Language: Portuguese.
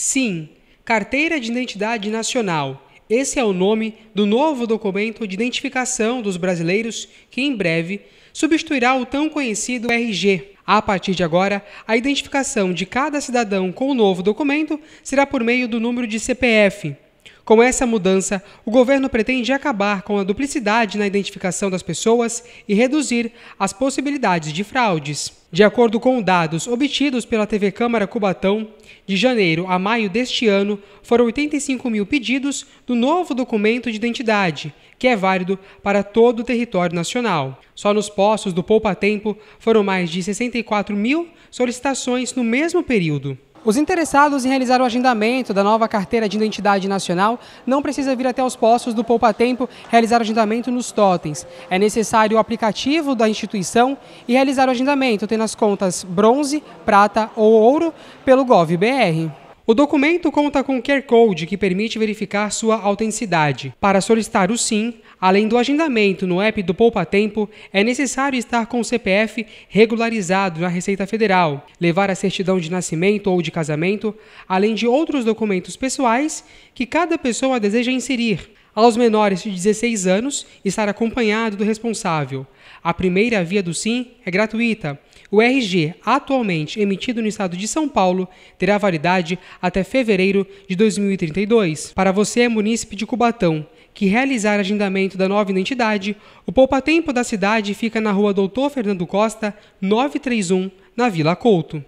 Sim, Carteira de Identidade Nacional. Esse é o nome do novo documento de identificação dos brasileiros que em breve substituirá o tão conhecido RG. A partir de agora, a identificação de cada cidadão com o novo documento será por meio do número de CPF. Com essa mudança, o governo pretende acabar com a duplicidade na identificação das pessoas e reduzir as possibilidades de fraudes. De acordo com dados obtidos pela TV Câmara Cubatão, de janeiro a maio deste ano foram 85 mil pedidos do novo documento de identidade, que é válido para todo o território nacional. Só nos postos do Poupa Tempo foram mais de 64 mil solicitações no mesmo período. Os interessados em realizar o agendamento da nova carteira de identidade nacional não precisa vir até os postos do Poupa Tempo realizar o agendamento nos totens. É necessário o aplicativo da instituição e realizar o agendamento, tendo as contas bronze, prata ou ouro pelo GovBR. O documento conta com um QR Code que permite verificar sua autenticidade. Para solicitar o SIM, além do agendamento no app do Poupa Tempo, é necessário estar com o CPF regularizado na Receita Federal, levar a certidão de nascimento ou de casamento, além de outros documentos pessoais que cada pessoa deseja inserir aos menores de 16 anos estar acompanhado do responsável. A primeira via do SIM é gratuita. O RG, atualmente emitido no estado de São Paulo, terá validade até fevereiro de 2032. Para você, munícipe de Cubatão, que realizar agendamento da nova identidade, o poupatempo da cidade fica na rua Doutor Fernando Costa, 931, na Vila Couto.